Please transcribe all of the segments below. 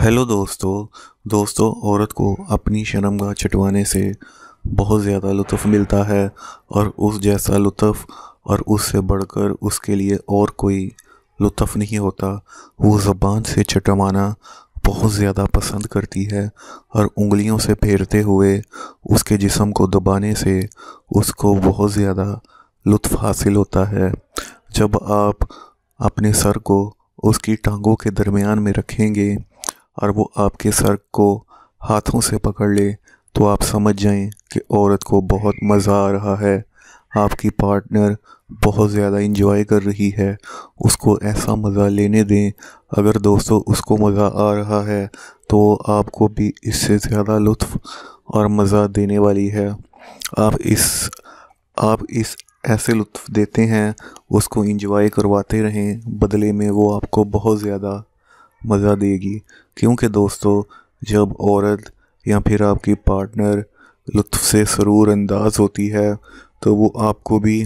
hello दोस्तों दोस्तों औरत को अपनी शर्मगा चटवाने से बहुत ज़्यादा लुत्फ़ मिलता है और उस जैसा लुत्फ़ और उससे बढ़कर उसके लिए और कोई लुत्फ़ नहीं होता वो ज़बान से चटवाना बहुत ज़्यादा पसंद करती है और उंगलियों से फेरते हुए उसके जिसम को दबाने से उसको बहुत ज़्यादा लुत्फ़ हासिल होता है जब आप अपने सर को उसकी टांगों के दरमियान में रखेंगे और वो आपके सर को हाथों से पकड़ ले तो आप समझ जाएं कि औरत को बहुत मज़ा आ रहा है आपकी पार्टनर बहुत ज़्यादा इंजॉय कर रही है उसको ऐसा मज़ा लेने दें अगर दोस्तों उसको मज़ा आ रहा है तो आपको भी इससे ज़्यादा लुत्फ़ और मज़ा देने वाली है आप इस आप इस ऐसे लुत्फ़ देते हैं उसको इंजॉय करवाते रहें बदले में वो आपको बहुत ज़्यादा मज़ा देगी क्योंकि दोस्तों जब औरत या फिर आपकी पार्टनर लुत्फ़ से सरूर अंदाज होती है तो वो आपको भी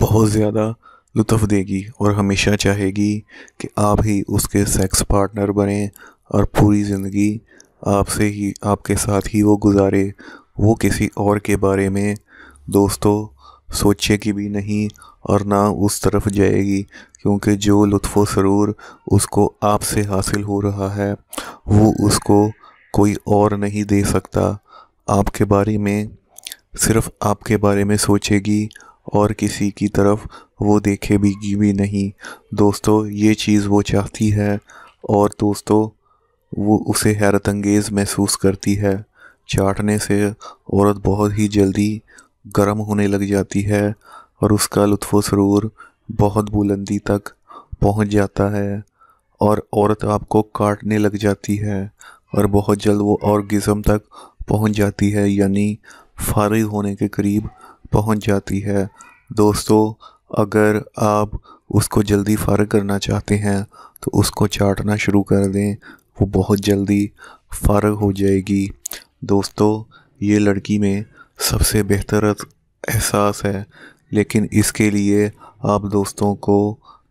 बहुत ज़्यादा लुत्फ़ देगी और हमेशा चाहेगी कि आप ही उसके सेक्स पार्टनर बने और पूरी ज़िंदगी आपसे ही आपके साथ ही वो गुजारे वो किसी और के बारे में दोस्तों सोचे कि भी नहीं और ना उस तरफ जाएगी क्योंकि जो लुत्फ़ सरूर उसको आपसे हासिल हो रहा है वो उसको कोई और नहीं दे सकता आपके बारे में सिर्फ आपके बारे में सोचेगी और किसी की तरफ वो देखे भी भी नहीं दोस्तों ये चीज़ वो चाहती है और दोस्तों वो उसे हैरत अंगेज़ महसूस करती है चाटने से औरत बहुत ही जल्दी गर्म होने लग जाती है और उसका लुत्फ़ सरूर बहुत बुलंदी तक पहुंच जाता है और औरत आपको काटने लग जाती है और बहुत जल्द वो और गिज़म तक पहुंच जाती है यानी फारिग होने के करीब पहुंच जाती है दोस्तों अगर आप उसको जल्दी फारग करना चाहते हैं तो उसको चाटना शुरू कर दें वो बहुत जल्दी फारग हो जाएगी दोस्तों ये लड़की में सबसे बेहतर एहसास है लेकिन इसके लिए आप दोस्तों को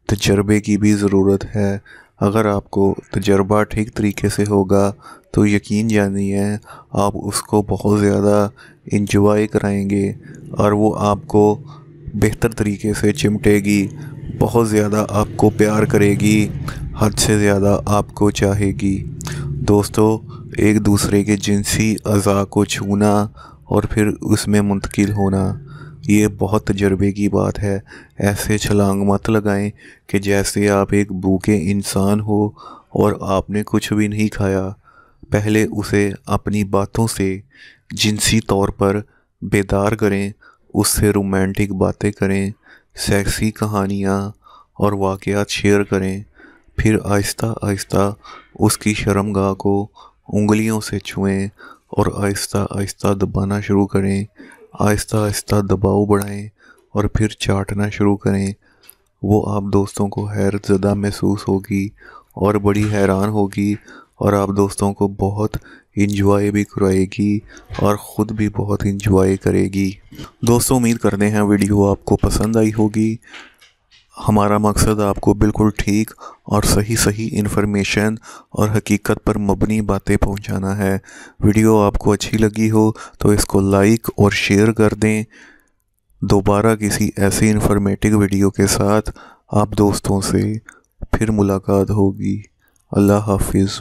तजर्बे की भी ज़रूरत है अगर आपको तजर्बा ठीक तरीके से होगा तो यकीन जानिए आप उसको बहुत ज़्यादा इंजॉय कराएंगे और वो आपको बेहतर तरीके से चिमटेगी बहुत ज़्यादा आपको प्यार करेगी हद से ज़्यादा आपको चाहेगी दोस्तों एक दूसरे के जिनसी अज़ा को छूना और फिर उसमें मुंतकिल होना ये बहुत तजर्बे की बात है ऐसे छलांग मत लगाएं कि जैसे आप एक भूखे इंसान हो और आपने कुछ भी नहीं खाया पहले उसे अपनी बातों से जिनसी तौर पर बेदार करें उससे रोमांटिक बातें करें सेक्सी कहानियाँ और वाक़ात शेयर करें फिर आहिस्ता आहिस्ता उसकी शर्मगाह को उंगलियों से छुएं और आहिस्ता आहिस्ता दबाना शुरू करें आहिस्ता आहिस्ता दबाव बढ़ाएं और फिर चाटना शुरू करें वो आप दोस्तों को हैरत ज़दा महसूस होगी और बड़ी हैरान होगी और आप दोस्तों को बहुत इंजॉय भी करवाएगी और ख़ुद भी बहुत इंजॉय करेगी दोस्तों उम्मीद करते हैं वीडियो आपको पसंद आई होगी हमारा मकसद आपको बिल्कुल ठीक और सही सही इन्फॉर्मेशन और हकीकत पर मबनी बातें पहुंचाना है वीडियो आपको अच्छी लगी हो तो इसको लाइक और शेयर कर दें दोबारा किसी ऐसे इन्फॉर्मेटिव वीडियो के साथ आप दोस्तों से फिर मुलाकात होगी अल्लाह हाफिज़